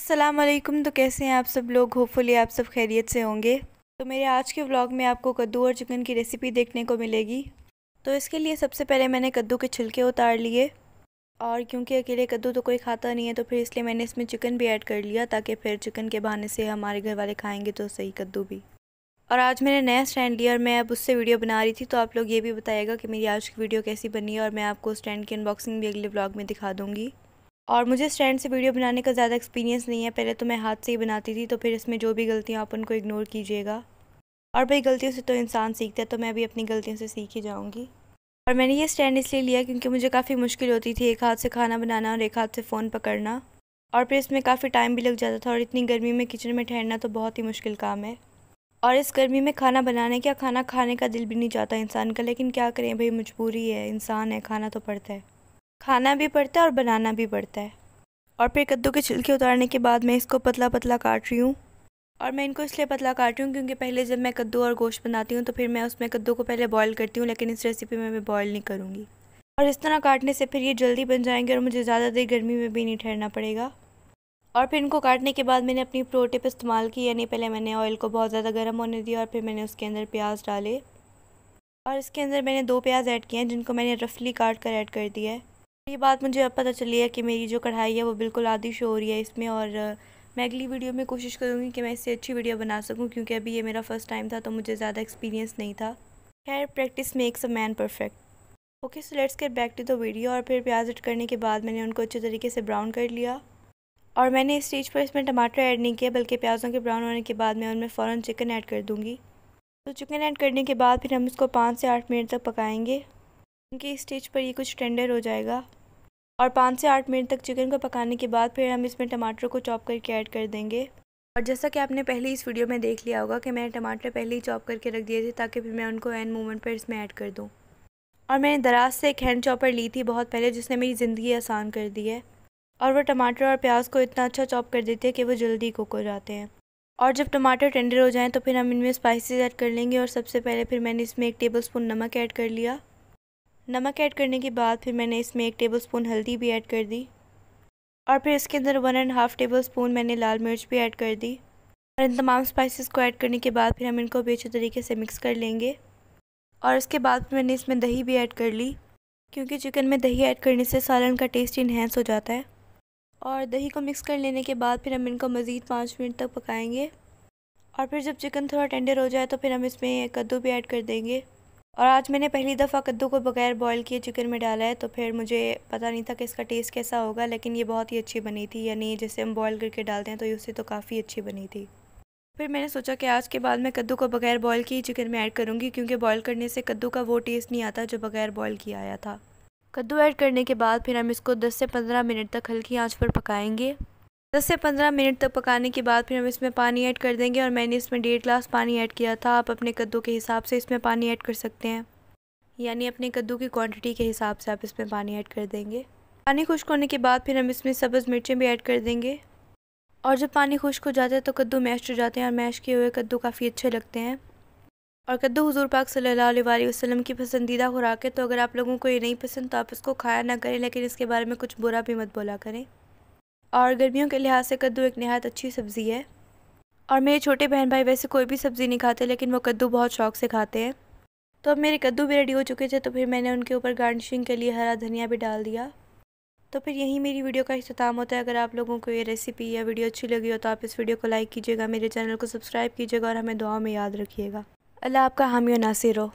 असलम तो कैसे हैं आप सब लोग होपफुली आप सब खैरियत से होंगे तो मेरे आज के व्लॉग में आपको कद्दू और चिकन की रेसिपी देखने को मिलेगी तो इसके लिए सबसे पहले मैंने कद्दू के छिलके उतार लिए और क्योंकि अकेले कद्दू तो कोई खाता नहीं है तो फिर इसलिए मैंने इसमें चिकन भी ऐड कर लिया ताकि फिर चिकन के बहाने से हमारे घर वाले खाएँगे तो सही कद्दू भी और आज मैंने नया स्टैंड लिया और मैं अब उससे वीडियो बना रही थी तो आप लोग ये भी बताइएगा कि मेरी आज की वीडियो कैसी बनी है और मैं आपको स्टैंड की अनबॉक्सिंग भी अगले ब्लॉग में दिखा दूँगी और मुझे स्टैंड से वीडियो बनाने का ज़्यादा एक्सपीरियंस नहीं है पहले तो मैं हाथ से ही बनाती थी तो फिर इसमें जो भी गलतियाँ आप उनको इग्नोर कीजिएगा और भाई गलतियों से तो इंसान सीखता है तो मैं भी अपनी गलतियों से सीख ही जाऊँगी और मैंने ये स्टैंड इसलिए लिया क्योंकि मुझे काफ़ी मुश्किल होती थी एक हाथ से खाना बनाना और एक हाथ से फ़ोन पकड़ना और फिर इसमें काफ़ी टाइम भी लग जाता था और इतनी गर्मी में किचन में ठहरना तो बहुत ही मुश्किल काम है और इस गर्मी में खाना बनाने क्या खाना खाने का दिल भी नहीं जाता इंसान का लेकिन क्या करें भाई मजबूरी है इंसान है खाना तो पड़ता है खाना भी पड़ता है और बनाना भी पड़ता है और फिर कद्दू के छिलके उतारने के बाद मैं इसको पतला पतला काट रही हूँ और मैं इनको इसलिए पतला काट रही हूँ क्योंकि पहले जब मैं कद्दू और गोश्त बनाती हूँ तो फिर मैं उसमें कद्दू को पहले बॉयल करती हूँ लेकिन इस रेसिपी में मैं बॉयल नहीं करूँगी और इस तरह काटने से फिर ये जल्दी बन जाएंगे और मुझे ज़्यादा देर गर्मी में भी नहीं ठहरना पड़ेगा और फिर इनको काटने के बाद मैंने अपनी प्रो टिप इस्तेमाल की यानी पहले मैंने ऑयल को बहुत ज़्यादा गर्म होने दिया और फिर मैंने उसके अंदर प्याज डाले और इसके अंदर मैंने दो प्याज ऐड किए हैं जिनको मैंने रफली काट कर ऐड कर दिया है ये बात मुझे अब पता चली है कि मेरी जो कढ़ाई है वो बिल्कुल आधी शो हो रही है इसमें और मैं अगली वीडियो में कोशिश करूँगी कि मैं इससे अच्छी वीडियो बना सकूँ क्योंकि अभी ये मेरा फर्स्ट टाइम था तो मुझे ज़्यादा एक्सपीरियंस नहीं था खैर practice makes a man perfect okay so let's get back to the video और फिर प्याज एड करने के बाद मैंने उनको अच्छे तरीके से ब्राउन कर लिया और मैंने इस स्टेज पर इसमें टमाटर ऐड नहीं किया बल्कि प्याज़ों के ब्राउन होने के बाद मैं उनमें फ़ौरन चिकन ऐड कर दूँगी तो चिकन ऐड करने के बाद फिर हम इसको पाँच से आठ मिनट तक पकाएंगे क्योंकि इस स्टेज पर ये कुछ टेंडर हो जाएगा और पाँच से आठ मिनट तक चिकन को पकाने के बाद फिर हम इसमें टमाटर को चॉप करके ऐड कर देंगे और जैसा कि आपने पहले इस वीडियो में देख लिया होगा कि मैंने टमाटर पहले ही चॉप करके रख दिए थे ताकि फिर मैं उनको एंड मोमेंट पर इसमें ऐड कर दूँ और मैंने दराज से एक हैंड चॉपर ली थी बहुत पहले जिसने मेरी ज़िंदगी आसान कर दी है और वो टमाटर और प्याज को इतना अच्छा चॉप कर देते हैं कि वो जल्दी कुक हो जाते हैं और जब टमाटर टेंडर हो जाएँ तो फिर हम इनमें स्पाइसेस ऐड कर लेंगे और सबसे पहले फिर मैंने इसमें एक टेबल स्पून नमक ऐड कर लिया नमक ऐड करने के बाद फिर मैंने इसमें एक टेबल स्पून हल्दी भी ऐड कर दी और फिर इसके अंदर one and half tablespoon मैंने लाल मिर्च भी ऐड कर दी और इन तमाम स्पाइसेस को ऐड करने के बाद फिर हम इनको भी अच्छे तरीके से मिक्स कर लेंगे और इसके बाद मैंने इसमें दही भी ऐड कर ली क्योंकि चिकन में दही ऐड करने से सालन का टेस्ट इन्हेंस हो जाता है और दही को मिक्स कर लेने के बाद फिर हम इनको मज़ीद पाँच मिनट तक पकाएँगे और फिर जब चिकन थोड़ा टेंडर हो जाए तो फिर हम इसमें कद्दू भी ऐड कर देंगे और आज मैंने पहली दफ़ा कद्दू को बगैर बॉईल किए चिकन में डाला है तो फिर मुझे पता नहीं था कि इसका टेस्ट कैसा होगा लेकिन ये बहुत ही अच्छी बनी थी यानी जैसे हम बॉईल करके डालते हैं तो उससे तो काफ़ी अच्छी बनी थी फिर मैंने सोचा कि आज के बाद मैं कद्दू को बगैर बॉयल किए चिकन में ऐड करूँगी क्योंकि बॉयल करने से कद्दू का वो टेस्ट नहीं आता जो बगैर बॉयल किया आया था कद्दू ऐड करने के बाद फिर हम इसको दस से पंद्रह मिनट तक हल्की आँच पर पकाएँगे दस से पंद्रह मिनट तक पकाने के बाद फिर हम इसमें पानी ऐड कर देंगे और मैंने इसमें डेढ़ ग्लास पानी ऐड किया था आप अपने कद्दू के हिसाब से इसमें पानी ऐड कर सकते हैं यानी अपने कद्दू की क्वांटिटी के हिसाब से आप इसमें पानी ऐड कर देंगे पानी खुश्क होने के बाद फिर हम इसमें सब्ज़ मिर्चें भी ऐड कर देंगे और जब पानी खुश्क हो जाता है तो कद्दू मैश हो जाते हैं और मैश किए हुए कद्दू काफ़ी अच्छे लगते हैं और कद्दू हजूर पाक सल्लल्लाहु अलैहि वसल्लम की पसंदीदा खुराक है तो अगर आप लोगों को ये नहीं पसंद तो आप इसको खाया ना करें लेकिन इसके बारे में कुछ बुरा भी मत बोला करें और गर्मियों के लिहाज से कद्दू एक नहायत अच्छी सब्ज़ी है और मेरे छोटे बहन भाई वैसे कोई भी सब्ज़ी नहीं खाते लेकिन वो कद्दू बहुत शौक से खाते हैं तो अब मेरे कद्दू भी रेडी हो चुके थे तो फिर मैंने उनके ऊपर गार्निशिंग के लिए हरा धनिया भी डाल दिया तो फिर यही मेरी वीडियो का अख्ताम होता है अगर आप लोगों को ये रेसिपी या वीडियो अच्छी लगी हो तो आप इस वीडियो को लाइक कीजिएगा मेरे चैनल को सब्सक्राइब कीजिएगा और हमें दुआ में याद रखिएगा अल्लाह आपका हामी नासिर हो